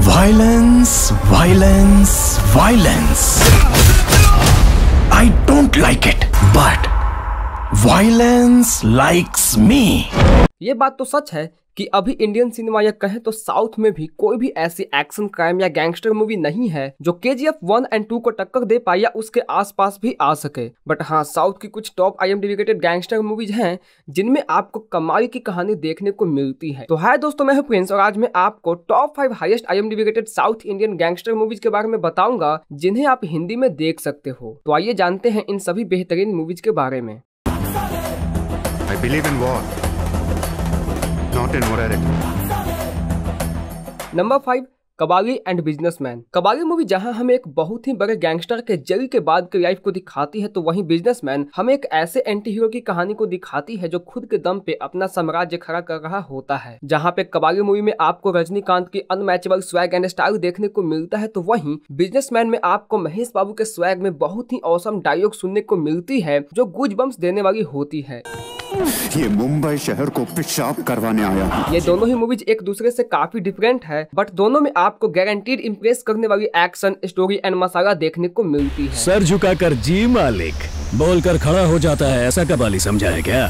Violence, violence, violence. I don't like it, but violence likes me ये बात तो सच है कि अभी इंडियन सिनेमा या कहें तो साउथ में भी कोई भी ऐसी एक्शन क्राइम या गैंगस्टर मूवी नहीं है जो K G F one and two को टक्कर दे पाए या उसके आसपास भी आ सके बट हाँ साउथ की कुछ top I M DB rated gangster movies हैं जिनमें आपको कमाल की कहानी देखने को मिलती है तो हाय दोस्तों मैं हूं प्रिंस और आज मैं आपको top five highest I M DB rated south Indian gangster movies के बारे में बताऊंगा जिन्हें आप हिंदी में देख सकते हो तो आइए जानते हैं इन सभी बेहतरीन मूवीज के बारे में believe in war, not in morality. Number five. Kabali and businessman Kabali movie जहां हमें एक बहुत ही बड़े गैंगस्टर के जेल के बाद की लाइफ को दिखाती है तो वहीं बिजनेसमैन हमें एक ऐसे एंटी हीरो की कहानी को दिखाती है जो खुद के दम पे अपना साम्राज्य खड़ा कर रहा होता है जहां पे कबाली मूवी में आपको रजनीकांत की अनमैचेबल स्वैग एंड स्टाइल देखने को मिलता है तो वही बिजनेस में आपको महेश बाबू के स्वैग में बहुत ही औसम डायलॉग सुनने को मिलती है जो गुज देने वाली होती है ये मुंबई शहर को पेशाब करवाने आया है ये दोनों ही मूवीज एक दूसरे से काफी डिफरेंट है बट दोनों में आपको गारंटीड इम्प्रेस करने वाली एक्शन स्टोरी एंड मसाला देखने को मिलती है सर झुका कर जी मालिक बोल कर खड़ा हो जाता है ऐसा कबाली समझा है क्या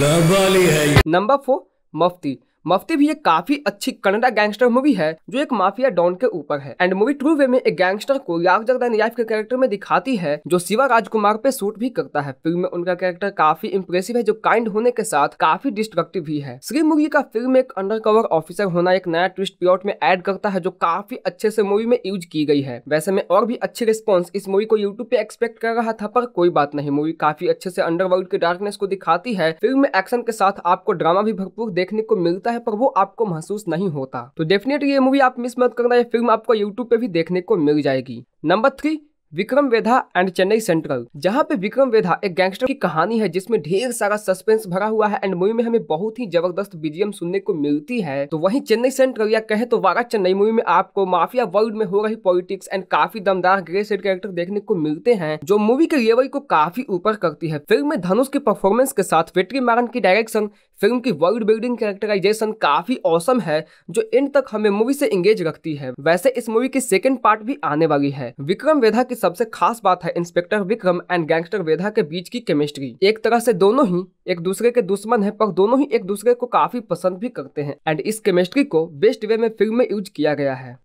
कबाली है नंबर फोर मफ्ती मफ्ती भी एक काफी अच्छी कनाडा गैंगस्टर मूवी है जो एक माफिया डॉन के ऊपर है एंड मूवी ट्रू वे में एक गैंगस्टर को याग जगदा के कैरेक्टर में दिखाती है जो शिवा राजकुमार पे सूट भी करता है फिल्म में उनका कैरेक्टर काफी इंप्रेसिव है जो काइंड होने के साथ काफी डिस्ट्रक्टिव भी है श्री मूवी का फिल्म एक अंडर कवर ऑफिसर होना एक नया ट्विस्ट प्लॉट में एड करता है जो काफी अच्छे से मूवी में यूज की गई है वैसे में और भी अच्छी रिस्पॉन्स इस मूवी को यूट्यूब पे एक्सपेक्ट कर रहा था पर कोई बात नहीं मूवी काफी अच्छे से अंडरवर्ल्ड के डार्कनेस को दिखाती है फिल्म में एक्शन के साथ आपको ड्रामा भी भरपूर देखने को मिलता है है पर वो आपको महसूस नहीं होता तो डेफिनेटली ये मूवी आप मिस मत करना ये फिल्म आपको यूट्यूब पे भी देखने को मिल जाएगी number three Vikram Vedha and Chennai central जहाँ पे विक्रम वेधा एक गैंगस्टर की कहानी है जिसमें ढेर सारा सस्पेंस भरा हुआ है एंड मूवी में हमें बहुत ही जबरदस्त बीजीएम सुनने को मिलती है तो वहीं चेन्नई सेंट्रल या कहें तो वारा चेन्नई मूवी में आपको माफिया वर्ल्ड में हो रही पॉलिटिक्स एंड काफी दमदार ग्रे सेट कैरेक्टर देखने को मिलते हैं जो मूवी के लेवल को काफी ऊपर करती है फिल्म में धनुष की परफॉर्मेंस के साथ वेटरी मारन की डायरेक्शन फिल्म की वर्ल्ड बिल्डिंग कैरेक्टराइजेशन काफी औसम है जो एंड तक हमें मूवी से इंगेज रखती है वैसे इस मूवी की सेकेंड पार्ट भी आने वाली है विक्रम वेधा की सबसे खास बात है inspector Vikram and gangster Vedha के बीच की केमिस्ट्री एक तरह से दोनों ही एक दूसरे के दुश्मन है पर दोनों ही एक दूसरे को काफी पसंद भी करते हैं एंड इस केमिस्ट्री को बेस्ट वे में फिल्म में यूज किया गया है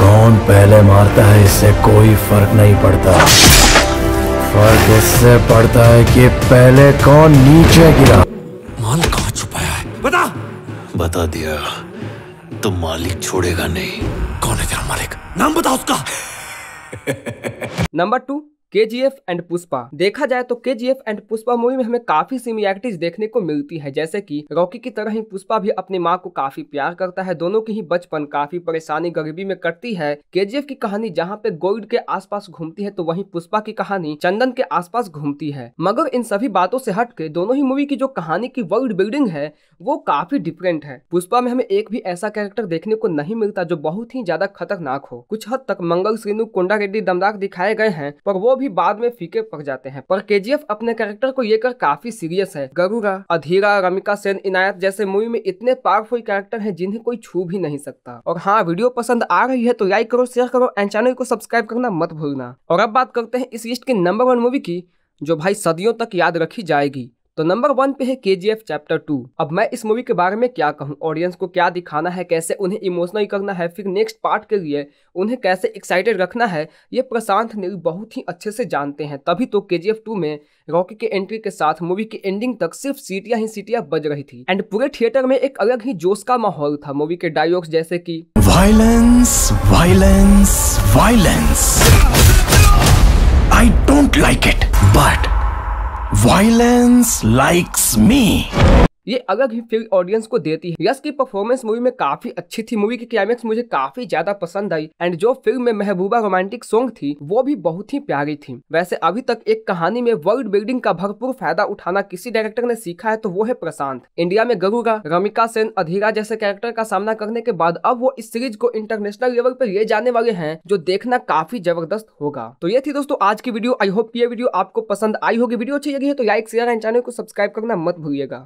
कौन पहले मारता है इससे कोई फर्क नहीं पड़ता फर्क इससे पड़ता है कि पहले कौन नीचे गिरा माल कहाँ छुपाया है बता बता दिया तो मालिक छोड़ेगा नहीं कौन है तेरा मालिक नाम बता उसका नंबर टू के जी एफ एंड पुष्पा देखा जाए तो K G F and Pushpa movie में हमें काफी सिमिलैरिटीज देखने को मिलती है जैसे कि रॉकी की तरह ही पुष्पा भी अपनी माँ को काफी प्यार करता है दोनों की ही बचपन काफी परेशानी गरीबी में कटती है के जी एफ की कहानी जहाँ पे गोल्ड के आसपास घूमती है तो वहीं पुष्पा की कहानी चंदन के आसपास घूमती है मगर इन सभी बातों से हट के दोनों ही मूवी की जो कहानी की वर्ल्ड बिल्डिंग है वो काफी डिफरेंट है पुष्पा में हमें एक भी ऐसा कैरेक्टर देखने को नहीं मिलता जो बहुत ही ज्यादा खतरनाक हो कुछ हद तक मंगल श्रीनु कोंडा रेड्डी दमदार दिखाए गए हैं पर वो भी बाद में फीके पक जाते हैं पर के अपने कैरेक्टर को लेकर काफी सीरियस है गरुरा अधीरा रमिका सेन इनायत जैसे मूवी में इतने पावरफुल कैरेक्टर है जिन्हें कोई छू भी नहीं सकता और हाँ वीडियो पसंद आ रही है तो लाइक करो शेयर करो एंड चैनल को सब्सक्राइब करना मत भूलना और अब बात करते हैं इस लिस्ट के नंबर वन मूवी की जो भाई सदियों तक याद रखी जाएगी तो नंबर वन पे है के जी एफ चैप्टर टू अब मैं इस मूवी के बारे में क्या कहूँ ऑडियंस को क्या दिखाना है कैसे उन्हें इमोशनल करना है फिर नेक्स्ट पार्ट के लिए उन्हें कैसे एक्साइटेड रखना है ये प्रशांत नील बहुत ही अच्छे से जानते हैं तभी तो के जी एफ टू में रॉकी के एंट्री के साथ मूवी की एंडिंग तक सिर्फ सीटियाँ ही सीटियाँ बज रही थी एंड पूरे थिएटर में एक अलग ही जोश का माहौल था मूवी के डायलॉग्स जैसे की violence violence violence Violence likes me. ये अलग ही फील ऑडियंस को देती है यश की परफॉर्मेंस मूवी में काफी अच्छी थी मूवी की क्लाइमेक्स मुझे काफी ज्यादा पसंद आई एंड जो फिल्म में महबूबा रोमांटिक सॉन्ग थी वो भी बहुत ही प्यारी थी वैसे अभी तक एक कहानी में वर्ल्ड बिल्डिंग का भरपूर फायदा उठाना किसी डायरेक्टर ने सीखा है तो वो है प्रशांत इंडिया में गरुगा रमिका सेन अधीरा जैसे कैरेक्टर का सामना करने के बाद अब वो इस सीरीज को इंटरनेशनल लेवल पर ले जाने वाले हैं जो देखना काफी जबरदस्त होगा तो ये थी दोस्तों आज की वीडियो आई होप ये वीडियो आपको पसंद आई होगी वीडियो अच्छी लगी है तो लाइक शेयर एंड चैनल को सब्सक्राइब करना मत भूलिएगा